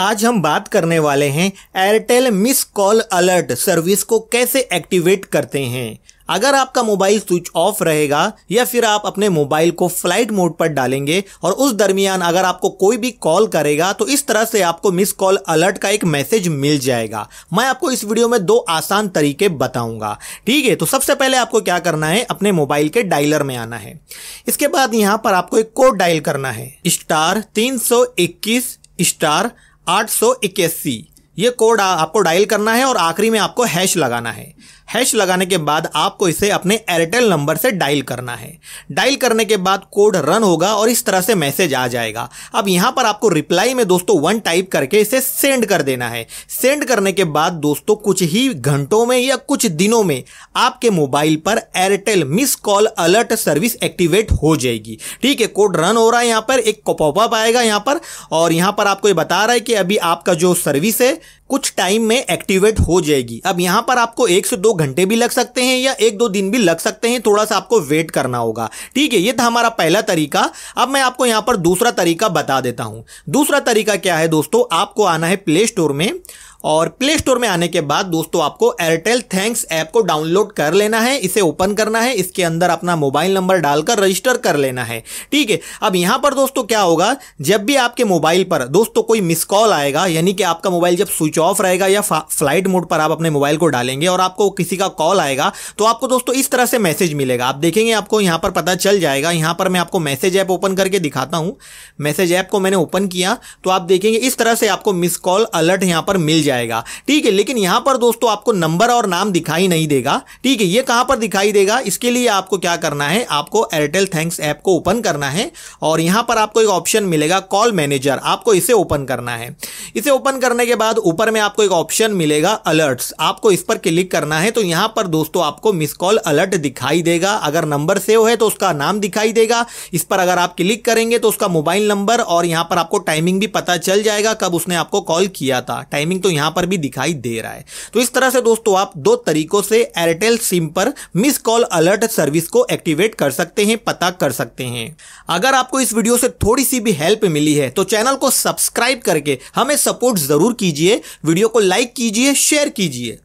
आज हम बात करने वाले हैं Airtel miss call alert service को कैसे एक्टिवेट करते हैं अगर आपका मोबाइल स्विच ऑफ रहेगा या फिर आप अपने मोबाइल को फ्लाइट मोड पर डालेंगे और उस दरमियान अगर आपको कोई भी कॉल करेगा तो इस तरह से आपको मिस कॉल अलर्ट का एक मैसेज मिल जाएगा मैं आपको इस वीडियो में दो आसान तरीके बताऊंगा ठीक है तो सबसे पहले आपको क्या करना है अपने मोबाइल के डायलर में आना है इसके बाद यहाँ पर आपको एक कोड डायल करना है स्टार तीन स्टार आठ सौ इक्यासी ये कोड आपको डायल करना है और आखिरी में आपको हैश लगाना है हैश लगाने के बाद आपको इसे अपने एयरटेल नंबर से डायल करना है डायल करने के बाद कोड रन होगा और इस तरह से मैसेज आ जाएगा अब यहाँ पर आपको रिप्लाई में दोस्तों वन टाइप करके इसे सेंड कर देना है सेंड करने के बाद दोस्तों कुछ ही घंटों में या कुछ दिनों में आपके मोबाइल पर Airtel miss call alert service activate हो जाएगी ठीक है कोड रन हो रहा है यहाँ पर एक पॉपअप आएगा यहाँ पर और यहाँ पर आपको ये बता रहा है कि अभी आपका जो सर्विस है कुछ टाइम में एक्टिवेट हो जाएगी अब यहाँ पर आपको एक से दो घंटे भी लग सकते हैं या एक दो दिन भी लग सकते हैं थोड़ा सा आपको वेट करना होगा ठीक है ये था हमारा पहला तरीका अब मैं आपको यहाँ पर दूसरा तरीका बता देता हूँ दूसरा तरीका क्या है दोस्तों आपको आना है प्ले स्टोर में और प्ले स्टोर में आने के बाद दोस्तों आपको एयरटेल थैंक्स ऐप को डाउनलोड कर लेना है इसे ओपन करना है इसके अंदर अपना मोबाइल नंबर डालकर रजिस्टर कर लेना है ठीक है अब यहां पर दोस्तों क्या होगा जब भी आपके मोबाइल पर दोस्तों कोई मिस कॉल आएगा यानी कि आपका मोबाइल जब स्विच ऑफ रहेगा या फ्लाइट मोड पर आप अपने मोबाइल को डालेंगे और आपको किसी का कॉल आएगा तो आपको दोस्तों इस तरह से मैसेज मिलेगा आप देखेंगे आपको यहां पर पता चल जाएगा यहां पर मैं आपको मैसेज ऐप ओपन करके दिखाता हूं मैसेज ऐप को मैंने ओपन किया तो आप देखेंगे इस तरह से आपको मिस कॉल अलर्ट यहां पर मिल जाएगा ठीक है लेकिन यहां पर दोस्तों आपको नंबर और नाम दिखाई नहीं देगा ठीक है ये कहां पर दिखाई देगा इसके लिए आपको क्या करना है आपको एयरटेल थैंक्स ऐप को ओपन करना है और यहां पर आपको एक ऑप्शन मिलेगा कॉल मैनेजर आपको इसे ओपन करना है इसे ओपन करने के बाद ऊपर में आपको एक ऑप्शन मिलेगा अलर्ट आपको इस पर क्लिक करना है तो यहां पर दोस्तों आपको मिस कॉल अलर्ट दिखाई देगा अगर नंबर सेव है तो उसका नाम दिखाई देगा इस पर अगर आप क्लिक करेंगे तो उसका मोबाइल नंबर और यहां पर आपको टाइमिंग भी पता चल जाएगा कब उसने आपको कॉल किया था टाइमिंग तो यहां पर भी दिखाई दे रहा है तो इस तरह से दोस्तों आप दो तरीकों से एयरटेल सिम पर मिस कॉल अलर्ट सर्विस को एक्टिवेट कर सकते हैं पता कर सकते हैं अगर आपको इस वीडियो से थोड़ी सी भी हेल्प मिली है तो चैनल को सब्सक्राइब करके हमें सपोर्ट जरूर कीजिए वीडियो को लाइक कीजिए शेयर कीजिए